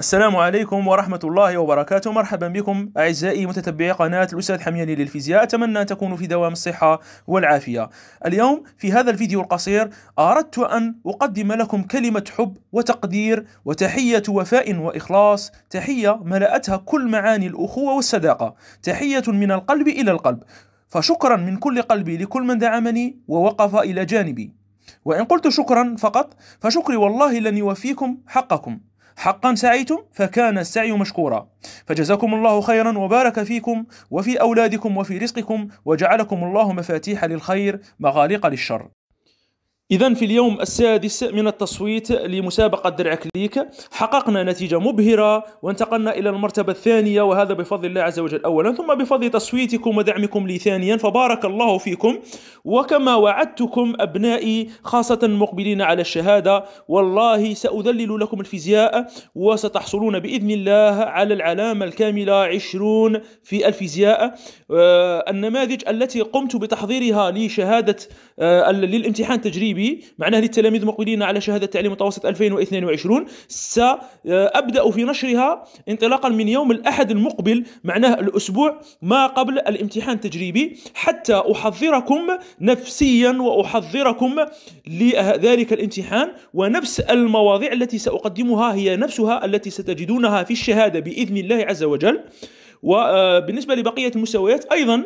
السلام عليكم ورحمة الله وبركاته مرحبا بكم أعزائي متتبعي قناة الأستاذ حمياني للفيزياء أتمنى أن تكونوا في دوام الصحة والعافية اليوم في هذا الفيديو القصير أردت أن أقدم لكم كلمة حب وتقدير وتحية وفاء وإخلاص تحية ملأتها كل معاني الأخوة والصداقة تحية من القلب إلى القلب فشكرا من كل قلبي لكل من دعمني ووقف إلى جانبي وإن قلت شكرا فقط فشكري والله لن يوفيكم حقكم حقا سعيتم فكان السعي مشكورا فجزاكم الله خيرا وبارك فيكم وفي أولادكم وفي رزقكم وجعلكم الله مفاتيح للخير مغاليق للشر إذا في اليوم السادس من التصويت لمسابقة درع كليك حققنا نتيجة مبهرة وانتقلنا إلى المرتبة الثانية وهذا بفضل الله عز وجل أولا ثم بفضل تصويتكم ودعمكم لي ثانيا فبارك الله فيكم وكما وعدتكم أبنائي خاصة المقبلين على الشهادة والله سأذلل لكم الفيزياء وستحصلون بإذن الله على العلامة الكاملة عشرون في الفيزياء آه، النماذج التي قمت بتحضيرها لشهادة آه، للامتحان التجريبي به مع نهل التلاميذ على شهادة تعليم متوسط 2022 سأبدأ في نشرها انطلاقا من يوم الأحد المقبل معناه الأسبوع ما قبل الامتحان التجريبي حتى أحضركم نفسيا وأحضركم لذلك الامتحان ونفس المواضيع التي سأقدمها هي نفسها التي ستجدونها في الشهادة بإذن الله عز وجل وبالنسبة لبقية المستويات أيضا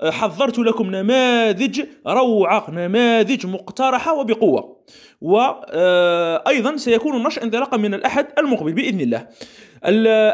أه، حضرت لكم نماذج روعة نماذج مقترحة وبقوة وأيضا أه، سيكون النشر انطلاقا من الأحد المقبل بإذن الله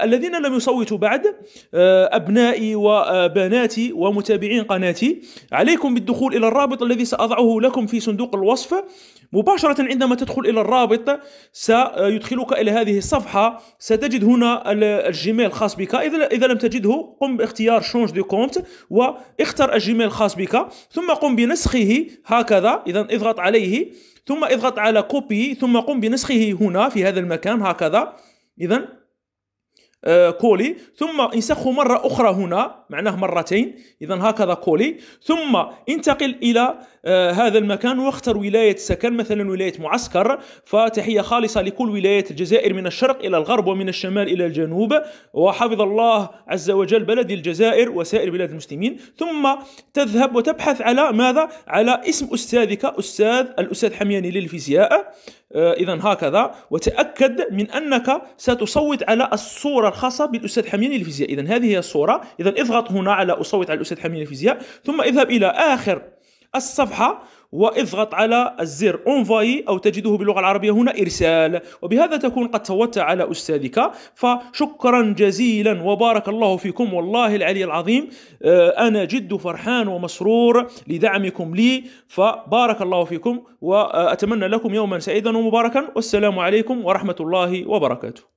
الذين لم يصوتوا بعد آه، أبنائي وبناتي ومتابعين قناتي عليكم بالدخول إلى الرابط الذي سأضعه لكم في صندوق الوصف مباشرة عندما تدخل إلى الرابط سيدخلك إلى هذه الصفحة ستجد هنا الجيميل الخاص بك إذا إذا لم تجده قم باختيار شونج دو كومت واختر الجيميل الخاص بك ثم قم بنسخه هكذا إذا اضغط عليه ثم اضغط على كوبي ثم قم بنسخه هنا في هذا المكان هكذا إذا آه، كولي ثم انسخه مرة أخرى هنا معناه مرتين إذا هكذا كولي ثم انتقل إلى آه، هذا المكان واختر ولاية سكن مثلا ولاية معسكر فتحية خالصة لكل ولايات الجزائر من الشرق إلى الغرب ومن الشمال إلى الجنوب وحفظ الله عز وجل بلد الجزائر وسائر بلاد المسلمين ثم تذهب وتبحث على ماذا على اسم أستاذك أستاذ الأستاذ حمياني للفيزياء آه، اذا هكذا وتاكد من انك ستصوت على الصوره الخاصه بالاستاذ حميني الفيزياء اذا هذه هي الصوره اذا اضغط هنا على اصوت على الاستاذ حميني الفيزياء ثم اذهب الى اخر الصفحة واضغط على الزر انفاي او تجده باللغه العربيه هنا ارسال وبهذا تكون قد صوتت على استاذك فشكرا جزيلا وبارك الله فيكم والله العلي العظيم آه، انا جد فرحان ومسرور لدعمكم لي فبارك الله فيكم واتمنى لكم يوما سعيدا ومباركا والسلام عليكم ورحمه الله وبركاته